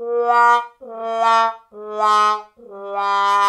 la la la la